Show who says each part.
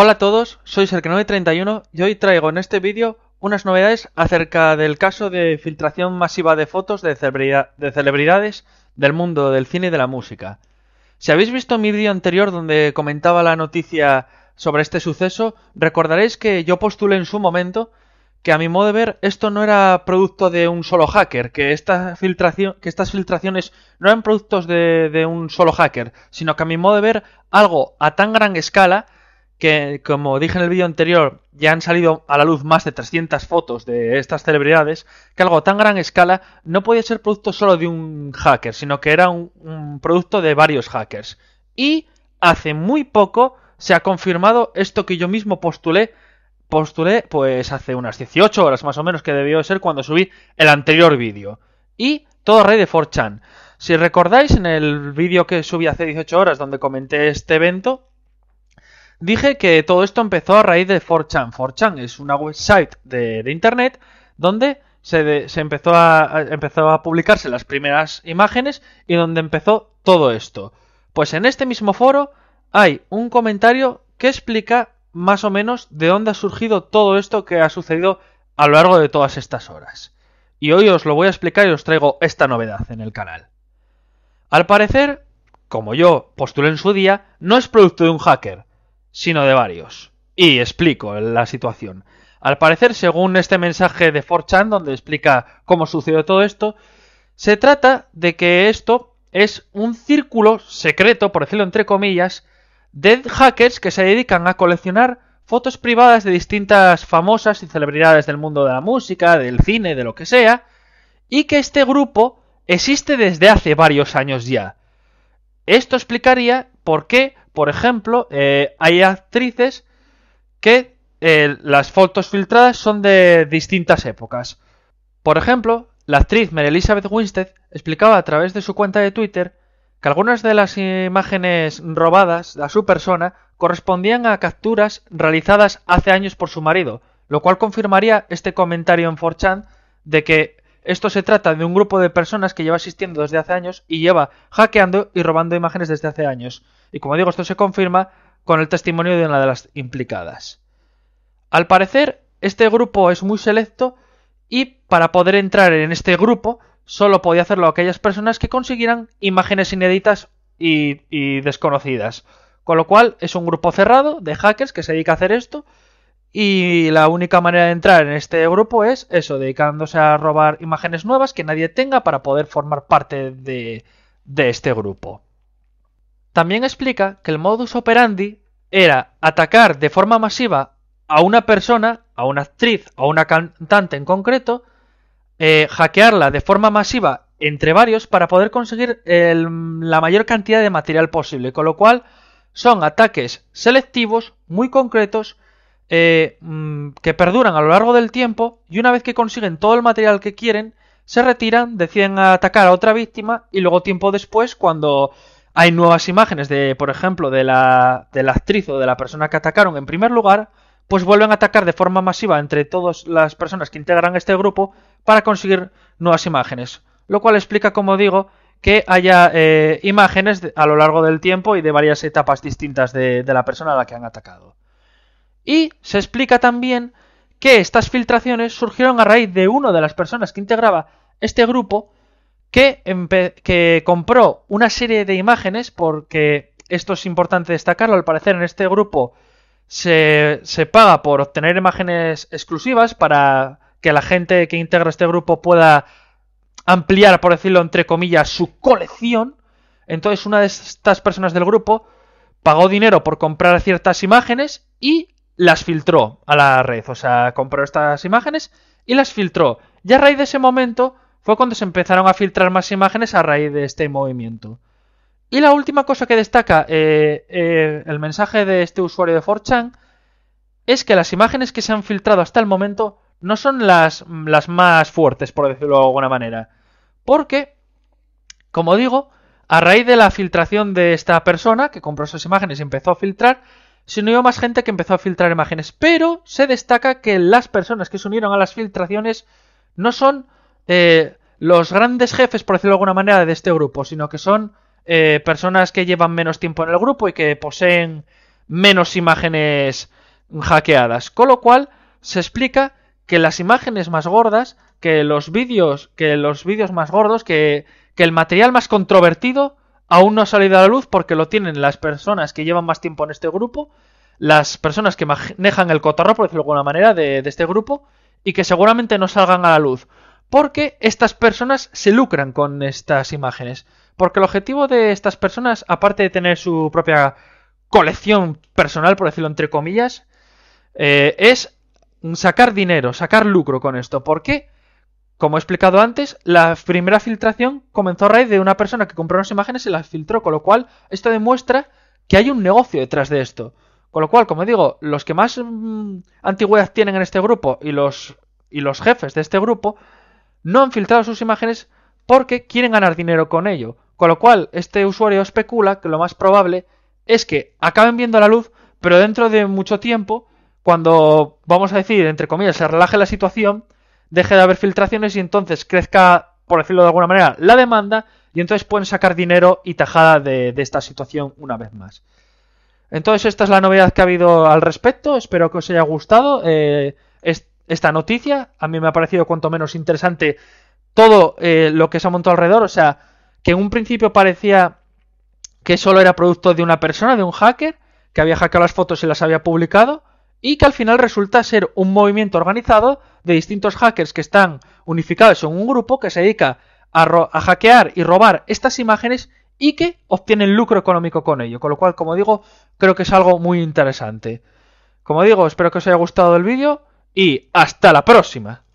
Speaker 1: Hola a todos, soy que 931 y hoy traigo en este vídeo unas novedades acerca del caso de filtración masiva de fotos de, celebridades del mundo del cine y de la música. Si habéis visto mi vídeo anterior donde comentaba la noticia sobre este suceso, recordaréis que yo postulé en su momento que a mi modo de ver esto no era producto de un solo hacker, que, filtración, que estas filtraciones no eran productos de un solo hacker, sino que a mi modo de ver algo a tan gran escala que, como dije en el vídeo anterior, ya han salido a la luz más de 300 fotos de estas celebridades, que algo tan gran escala no podía ser producto solo de un hacker, sino que era un, producto de varios hackers. Y hace muy poco se ha confirmado esto que yo mismo postulé, postulé pues hace unas 18 horas más o menos que debió ser cuando subí el anterior vídeo. Y todo rey de 4chan. Si recordáis en el vídeo que subí hace 18 horas donde comenté este evento, Dije que todo esto empezó a raíz de 4chan. 4chan es una website de, internet donde se, empezó, a, empezó a publicarse las primeras imágenes y donde empezó todo esto. Pues en este mismo foro hay un comentario que explica más o menos de dónde ha surgido todo esto que ha sucedido a lo largo de todas estas horas. Y hoy os lo voy a explicar y os traigo esta novedad en el canal. Al parecer, como yo postulé en su día, no es producto de un hacker, sino de varios. Y explico la situación. Al parecer, según este mensaje de 4chan, donde explica cómo sucedió todo esto, se trata de que esto es un círculo secreto, por decirlo entre comillas, de hackers que se dedican a coleccionar fotos privadas de distintas famosas y celebridades del mundo de la música, del cine, de lo que sea, y que este grupo existe desde hace varios años ya. Esto explicaría por qué por ejemplo, eh, hay actrices que eh, las fotos filtradas son de distintas épocas. Por ejemplo, la actriz Mary Elizabeth Winstead explicaba a través de su cuenta de Twitter que algunas de las imágenes robadas a su persona correspondían a capturas realizadas hace años por su marido, lo cual confirmaría este comentario en 4chan de que esto se trata de un grupo de personas que lleva asistiendo desde hace años y lleva hackeando y robando imágenes desde hace años. Y como digo, esto se confirma con el testimonio de una de las implicadas. Al parecer, este grupo es muy selecto y para poder entrar en este grupo solo podía hacerlo aquellas personas que consiguieran imágenes inéditas y, y desconocidas. Con lo cual es un grupo cerrado de hackers que se dedica a hacer esto y la única manera de entrar en este grupo es eso, dedicándose a robar imágenes nuevas que nadie tenga para poder formar parte de, este grupo. También explica que el modus operandi era atacar de forma masiva a una persona, a una actriz, a una cantante en concreto, eh, hackearla de forma masiva entre varios para poder conseguir la mayor cantidad de material posible, con lo cual son ataques selectivos, muy concretos, eh, mm, que perduran a lo largo del tiempo y una vez que consiguen todo el material que quieren, se retiran, deciden atacar a otra víctima y luego tiempo después, cuando hay nuevas imágenes de, por ejemplo, de la, de la actriz o de la persona que atacaron en primer lugar, pues vuelven a atacar de forma masiva entre todas las personas que integran este grupo para conseguir nuevas imágenes. Lo cual explica, como digo, que haya eh, imágenes a lo largo del tiempo y de varias etapas distintas de la persona a la que han atacado. Y se explica también que estas filtraciones surgieron a raíz de una de las personas que integraba este grupo que, que compró una serie de imágenes porque esto es importante destacarlo, al parecer en este grupo se, se paga por obtener imágenes exclusivas para que la gente que integra este grupo pueda ampliar, por decirlo entre comillas, su colección. Entonces una de estas personas del grupo pagó dinero por comprar ciertas imágenes y las filtró a la red. O sea, compró estas imágenes y las filtró. Y a raíz de ese momento fue cuando se empezaron a filtrar más imágenes a raíz de este movimiento. Y la última cosa que destaca eh, eh, el mensaje de este usuario de 4chan es que las imágenes que se han filtrado hasta el momento no son las, las más fuertes, por decirlo de alguna manera. Porque, como digo, a raíz de la filtración de esta persona que compró esas imágenes y empezó a filtrar, no unió más gente que empezó a filtrar imágenes, pero se destaca que las personas que se unieron a las filtraciones no son eh, los grandes jefes, por decirlo de alguna manera, de este grupo, sino que son eh, personas que llevan menos tiempo en el grupo y que poseen menos imágenes hackeadas. Con lo cual, se explica que las imágenes más gordas, que los vídeos, que los vídeos más gordos, que, que el material más controvertido aún no ha salido a la luz porque lo tienen las personas que llevan más tiempo en este grupo, las personas que manejan el cotarro, por decirlo de alguna manera, de, este grupo, y que seguramente no salgan a la luz. Porque estas personas se lucran con estas imágenes. Porque el objetivo de estas personas, aparte de tener su propia colección personal, por decirlo entre comillas, eh, es sacar dinero, sacar lucro con esto. ¿Por qué? Como he explicado antes, la primera filtración comenzó a raíz de una persona que compró unas imágenes y las filtró, con lo cual esto demuestra que hay un negocio detrás de esto. Con lo cual, como digo, los que más mm, antigüedad tienen en este grupo y los, y los jefes de este grupo no han filtrado sus imágenes porque quieren ganar dinero con ello. Con lo cual, este usuario especula que lo más probable es que acaben viendo la luz, pero dentro de mucho tiempo, cuando, vamos a decir, entre comillas, se relaje la situación, deje de haber filtraciones y entonces crezca, por decirlo de alguna manera, la demanda y entonces pueden sacar dinero y tajada de, esta situación una vez más. Entonces esta es la novedad que ha habido al respecto, espero que os haya gustado eh, esta noticia, a mí me ha parecido cuanto menos interesante todo eh, lo que se ha montado alrededor, o sea, que en un principio parecía que solo era producto de una persona, de un hacker, que había hackeado las fotos y las había publicado, y que al final resulta ser un movimiento organizado de distintos hackers que están unificados en un grupo que se dedica a, hackear y robar estas imágenes y que obtienen lucro económico con ello. Con lo cual, como digo, creo que es algo muy interesante. Como digo, espero que os haya gustado el vídeo y hasta la próxima.